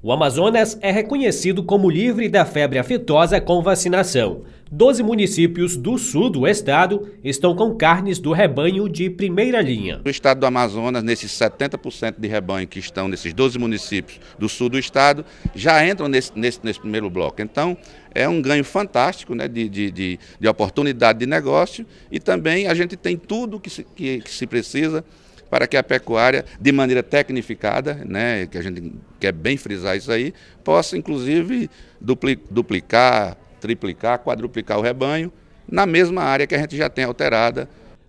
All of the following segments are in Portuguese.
O Amazonas é reconhecido como livre da febre aftosa com vacinação. Doze municípios do sul do estado estão com carnes do rebanho de primeira linha. O estado do Amazonas, nesses 70% de rebanho que estão nesses 12 municípios do sul do estado, já entram nesse, nesse, nesse primeiro bloco. Então, é um ganho fantástico né, de, de, de, de oportunidade de negócio e também a gente tem tudo que se, que, que se precisa para que a pecuária, de maneira tecnificada, né, que a gente quer bem frisar isso aí, possa inclusive duplicar, triplicar, quadruplicar o rebanho na mesma área que a gente já tem alterada.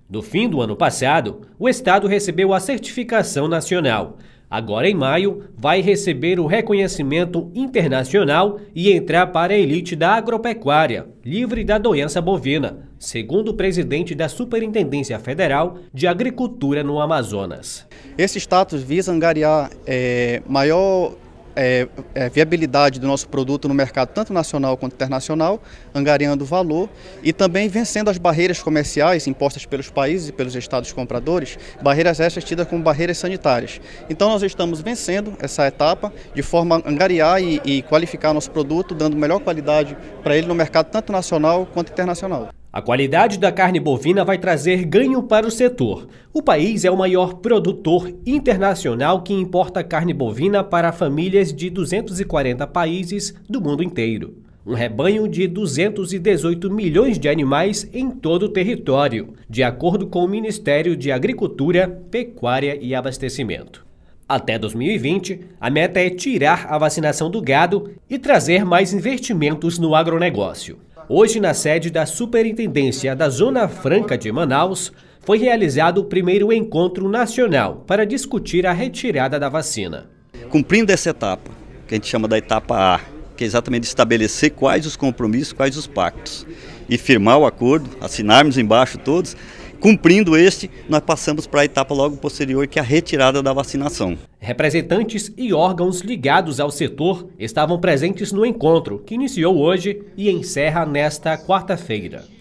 No fim do ano passado, o Estado recebeu a certificação nacional agora em maio, vai receber o reconhecimento internacional e entrar para a elite da agropecuária, livre da doença bovina, segundo o presidente da Superintendência Federal de Agricultura no Amazonas. Esse status visa angariar é, maior é, é, viabilidade do nosso produto no mercado, tanto nacional quanto internacional, angariando valor e também vencendo as barreiras comerciais impostas pelos países e pelos estados compradores, barreiras essas tidas como barreiras sanitárias. Então, nós estamos vencendo essa etapa de forma a angariar e, e qualificar nosso produto, dando melhor qualidade para ele no mercado, tanto nacional quanto internacional. A qualidade da carne bovina vai trazer ganho para o setor. O país é o maior produtor internacional que importa carne bovina para famílias de 240 países do mundo inteiro. Um rebanho de 218 milhões de animais em todo o território, de acordo com o Ministério de Agricultura, Pecuária e Abastecimento. Até 2020, a meta é tirar a vacinação do gado e trazer mais investimentos no agronegócio. Hoje, na sede da Superintendência da Zona Franca de Manaus, foi realizado o primeiro encontro nacional para discutir a retirada da vacina. Cumprindo essa etapa, que a gente chama da etapa A, que é exatamente estabelecer quais os compromissos, quais os pactos, e firmar o acordo, assinarmos embaixo todos, Cumprindo este, nós passamos para a etapa logo posterior, que é a retirada da vacinação. Representantes e órgãos ligados ao setor estavam presentes no encontro, que iniciou hoje e encerra nesta quarta-feira.